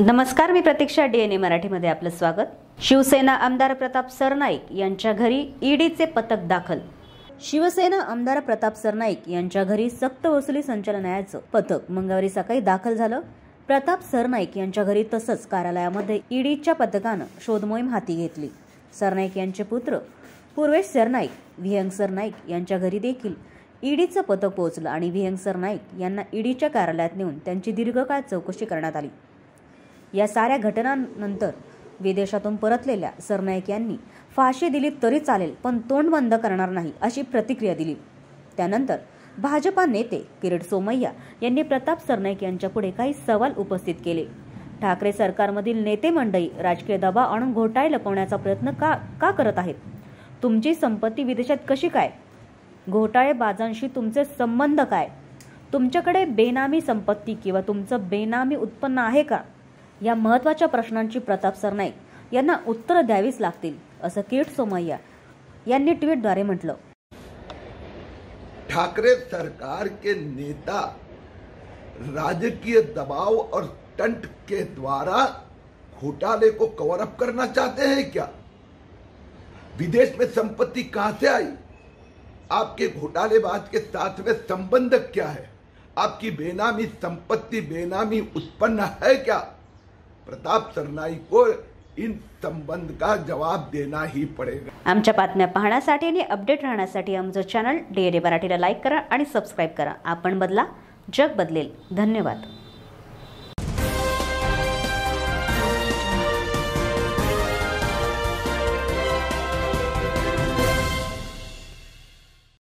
नमस्कार मी प्रतीक्षा D N A मराठीमध्ये आपलं स्वागत शिवसेना आमदार प्रताप सरनाईक यांच्या घरी ईडीचे पथक दाखल शिवसेना आमदार प्रताप सरनाईक यांच्या घरी सक्तवसुली संचालनालयाचं पथक मंगळवारी सकाळी दाखल झालं प्रताप सरनाईक यांच्या घरी तसंच कार्यालयामध्ये ईडीच्या पथकानं शोधमोहीम हाती घेतली सरनाईक यांचे पुत्र पूर्वेश सरनाईक विहंग सरनाईक यांच्या घरी देखील ईडीचं पथक पोहोचलं आणि विहंग सरनाईक यांना ईडीच्या कार्यालयात नेऊन त्यांची दीर्घकाळ चौकशी करण्यात आली या साऱ्या घटनांनंतर विदेशातून परतलेल्या सरनाईक यांनी फाशी दिली तरी चालेल पण तोंड बंद करणार नाही अशी प्रतिक्रिया दिली त्यानंतर भाजपा नेते किरीट सोमय्या यांनी प्रताप सरनाईक यांच्यापुढे काही सवाल उपस्थित केले ठाकरे सरकारमधील नेते मंडळी राजकीय दबाव आणून घोटाळे लपवण्याचा प्रयत्न का का करत आहेत तुमची संपत्ती विदेशात कशी काय घोटाळे बाजांशी तुमचे संबंध काय तुमच्याकडे बेनामी संपत्ती किंवा तुमचं बेनामी उत्पन्न आहे का या महत्वाच्या प्रश्नांची प्रताप सरनाईक यांना उत्तर द्यावीच लागतील असं किरीट सोमय्या यांनी ट्विटद्वारे म्हटलं ठाकरे सरकार के नेता राजकीय दबाव और टंट के द्वारा घोटाले को कवर अप करना चाहते हैं क्या विदेश में संपत्ति कहां से आई आपके घोटालेबाज के साथ में संबंध क्या है आपकी बेनामी संपत्ति बेनामी उत्पन्न है क्या प्रताप सरनाई को इन संबंध का जवाब देना ही पडेगा आमच्या बातम्या पाहण्यासाठी आणि अपडेट राहण्यासाठी आमचं चॅनल डी मराठीला लाईक करा आणि सबस्क्राईब करा आपण बदला जग बदलेल धन्यवाद